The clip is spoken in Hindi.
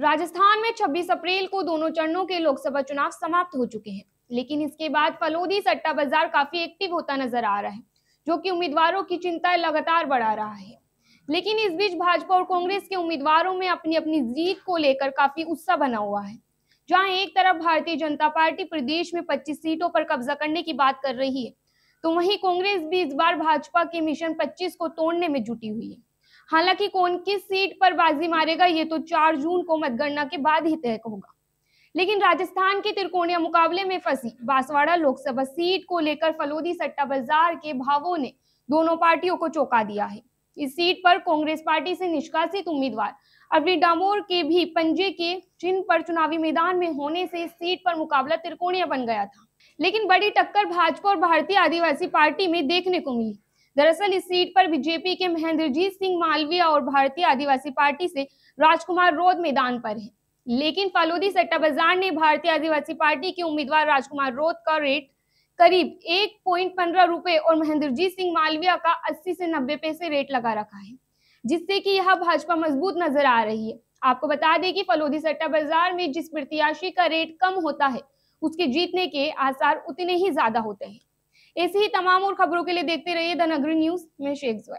राजस्थान में 26 अप्रैल को दोनों चरणों के लोकसभा चुनाव समाप्त हो चुके हैं लेकिन इसके बाद फलोदी सट्टा बाजार काफी एक्टिव होता नजर आ रहा है जो कि उम्मीदवारों की चिंता लगातार बढ़ा रहा है लेकिन इस बीच भाजपा और कांग्रेस के उम्मीदवारों में अपनी अपनी जीत को लेकर काफी उत्साह बना हुआ है जहां एक तरफ भारतीय जनता पार्टी प्रदेश में 25 सीटों पर कब्जा करने की बात कर रही है तो वहीं कांग्रेस भी इस बार भाजपा के मिशन 25 को तोड़ने में जुटी हुई है हालांकि कौन किस सीट पर बाजी मारेगा ये तो चार जून को मतगणना के बाद ही तय होगा लेकिन राजस्थान के त्रिकोणीय मुकाबले में फंसी बांसवाड़ा लोकसभा सीट को लेकर फलोदी सट्टा बाजार के भावों ने दोनों पार्टियों को चौंका दिया है इस सीट पर कांग्रेस पार्टी से निष्कासित उम्मीदवार अवनी डामोर के भी पंजे के चिन्ह पर चुनावी मैदान में होने से इस सीट पर मुकाबला त्रिकोणीय बन गया था लेकिन बड़ी टक्कर भाजपा और भारतीय आदिवासी पार्टी में देखने को मिली दरअसल इस सीट पर बीजेपी के महेंद्रजीत सिंह मालवीय और भारतीय आदिवासी पार्टी से राजकुमार रोध मैदान पर है लेकिन फालोदी सट्टा बाजार ने भारतीय आदिवासी पार्टी के उम्मीदवार राजकुमार रोध का रेट करीब एक पॉइंट पंद्रह रुपए और महेंद्रजीत सिंह मालविया का अस्सी से नब्बे पैसे रेट लगा रखा है जिससे कि यह भाजपा मजबूत नजर आ रही है आपको बता दें कि फलोदी सट्टा बाजार में जिस प्रत्याशी का रेट कम होता है उसके जीतने के आसार उतने ही ज्यादा होते हैं ऐसी ही तमाम और खबरों के लिए देखते रहिए द नगरी न्यूज में शेख